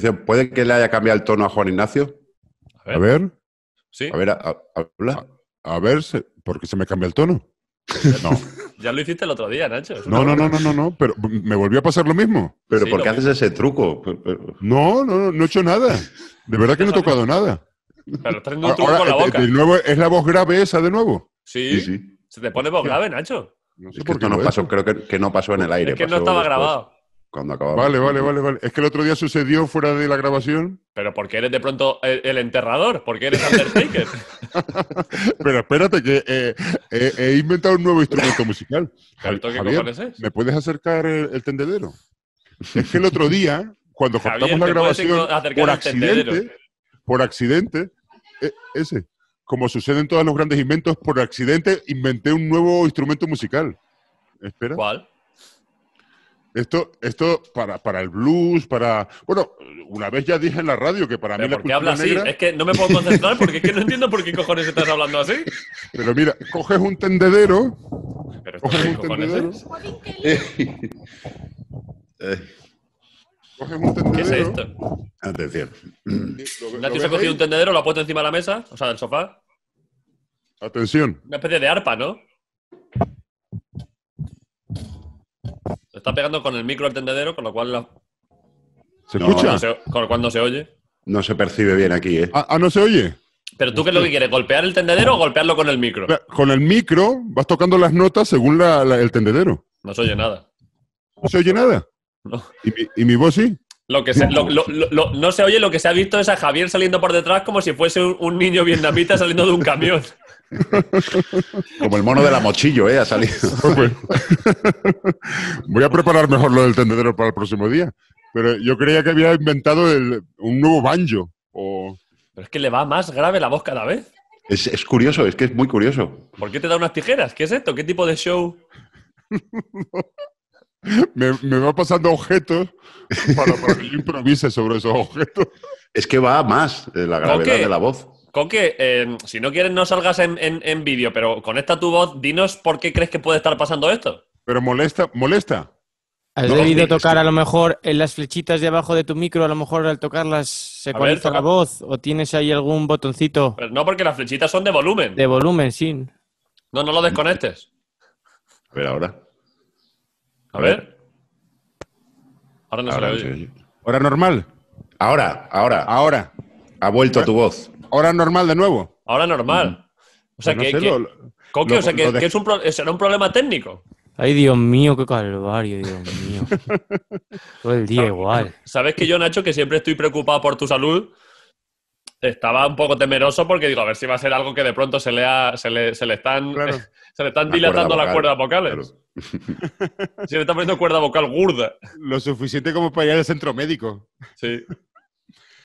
¿puede que le haya cambiado el tono a Juan Ignacio? A ver. A ver, a ver habla. A, ver, ¿por qué se me cambia el tono? No. ya lo hiciste el otro día, Nacho. No, no, no, no, no, no, pero me volvió a pasar lo mismo. ¿Pero por qué haces ese truco? No, no, no he hecho nada. De verdad que no he tocado nada. Pero estás haciendo un truco la eh, boca. ¿Es la voz grave esa de nuevo? Sí. Se te pone voz grave, Nacho. no pasó, creo que, no pasó en el aire. Es que no estaba grabado cuando Vale, vale, vale, Es que el otro día sucedió fuera de la grabación. Pero porque eres de pronto el, enterrador? enterrador, porque eres Undertaker. Pero espérate, que eh, eh, he inventado un nuevo instrumento musical. Javier, ¿Me puedes acercar el, tendedero? Es que el otro día, cuando cortamos la grabación, por accidente, por accidente, eh, ese, como sucede en todos los grandes inventos, por accidente inventé un nuevo instrumento musical. Espera. ¿Cuál? Esto, esto para, para el blues, para. Bueno, una vez ya dije en la radio que para mí la ¿Por qué hablas así? Es que no me puedo concentrar porque es que no entiendo por qué cojones estás hablando así. Pero mira, coges un tendedero. Pero coges un tendedero. ¿Qué es esto? Atención. Nacho se ha cogido un tendedero, lo ha puesto encima de la mesa, o sea, del sofá. Atención. Una especie de arpa, ¿no? está pegando con el micro el tendedero, con lo cual... La... ¿Se no, escucha? se, cuando se oye. No se percibe bien aquí, ¿eh? Ah, ¿Ah, no se oye? ¿Pero tú qué es lo que quieres? ¿Golpear el tendedero o golpearlo con el micro? Con el micro vas tocando las notas según el tendedero. No se oye nada. ¿No se oye nada? ¿Y, mi, voz sí? Lo que no se oye lo que se ha visto es a Javier saliendo por detrás como si fuese un niño vietnamita saliendo de un camión. Como el mono de la mochillo, ¿eh? Ha salido. Voy a preparar mejor lo del tendedero para el próximo día. Pero yo creía que había inventado un nuevo banjo. O... Pero es que le va más grave la voz cada vez. Es, curioso, es que es muy curioso. ¿Por qué te da unas tijeras? ¿Qué es esto? ¿Qué tipo de show? me, va pasando objetos para, que yo improvise sobre esos objetos. Es que va más eh, la gravedad de la voz. Coque, eh, si no quieres no salgas en, vídeo, pero conecta tu voz, dinos por qué crees que puede estar pasando esto. Pero molesta, molesta. Has debido tocar a lo mejor en las flechitas de abajo de tu micro, a lo mejor al tocarlas se conecta la voz o tienes ahí algún botoncito. no, porque las flechitas son de volumen. De volumen, sí. No, no lo desconectes. A ver ahora. A, ver. Ahora no se, ¿Ahora normal? Ahora, ahora. Ahora. Ha vuelto tu voz. Ahora normal de nuevo. Ahora normal. O sea, que, sé, o sea, que, es un será un problema técnico. Ay, Dios mío, qué calvario, Dios mío. Todo el día igual. Sabes que yo, Nacho, que siempre estoy preocupado por tu salud, estaba un poco temeroso porque digo, a ver si va a ser algo que de pronto se le, se le, están, se le están dilatando las cuerdas vocales. Se le están poniendo cuerda vocal gorda. Lo suficiente como para ir al centro médico. Sí.